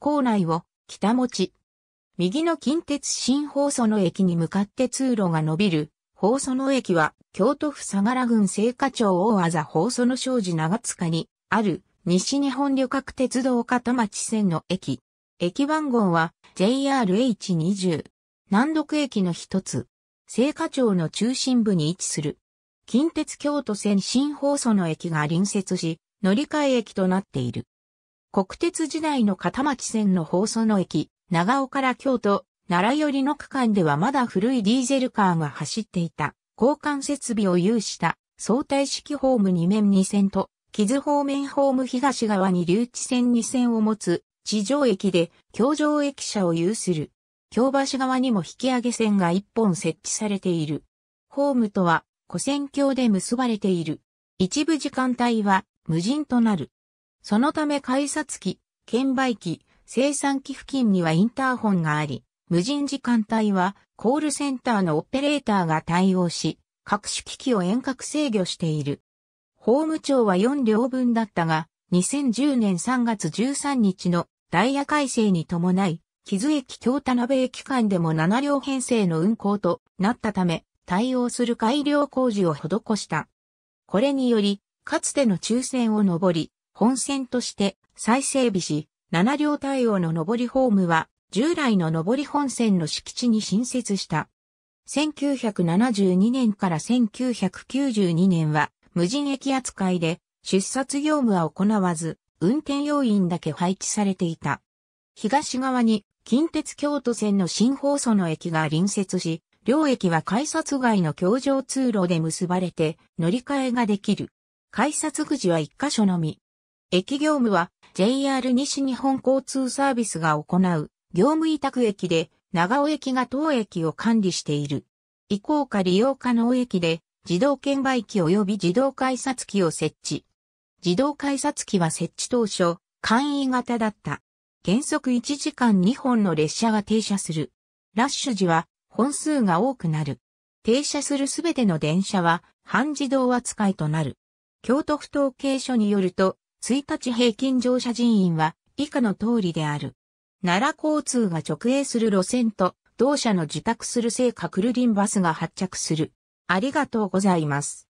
構内を北持ち。右の近鉄新放送の駅に向かって通路が伸びる、放送の駅は、京都府相良郡聖火町大技放送の庄司長塚に、ある、西日本旅客鉄道片町線の駅。駅番号は、JRH20。南独駅の一つ。聖火町の中心部に位置する。近鉄京都線新放送の駅が隣接し、乗り換え駅となっている。国鉄時代の片町線の放送の駅、長尾から京都、奈良寄りの区間ではまだ古いディーゼルカーが走っていた、交換設備を有した相対式ホーム2面2線と、木津方面ホーム東側に留置線2線を持つ地上駅で京上駅舎を有する。京橋側にも引き上げ線が1本設置されている。ホームとは古線橋で結ばれている。一部時間帯は無人となる。そのため改札機、券売機、生産機付近にはインターホンがあり、無人時間帯はコールセンターのオペレーターが対応し、各種機器を遠隔制御している。法務庁は4両分だったが、2010年3月13日のダイヤ改正に伴い、木津駅京田辺駅間でも7両編成の運行となったため、対応する改良工事を施した。これにより、かつての抽選を上り、本線として再整備し、7両対応の上りホームは従来の上り本線の敷地に新設した。1972年から1992年は無人駅扱いで出札業務は行わず、運転要員だけ配置されていた。東側に近鉄京都線の新放送の駅が隣接し、両駅は改札外の橋上通路で結ばれて乗り換えができる。改札口は1箇所のみ、駅業務は JR 西日本交通サービスが行う業務委託駅で長尾駅が当駅を管理している。移行下利用可能駅で自動券売機及び自動改札機を設置。自動改札機は設置当初、簡易型だった。原則1時間2本の列車が停車する。ラッシュ時は本数が多くなる。停車するすべての電車は半自動扱いとなる。京都府統計所によると、1日平均乗車人員は以下の通りである。奈良交通が直営する路線と、同社の自宅する聖火クルリンバスが発着する。ありがとうございます。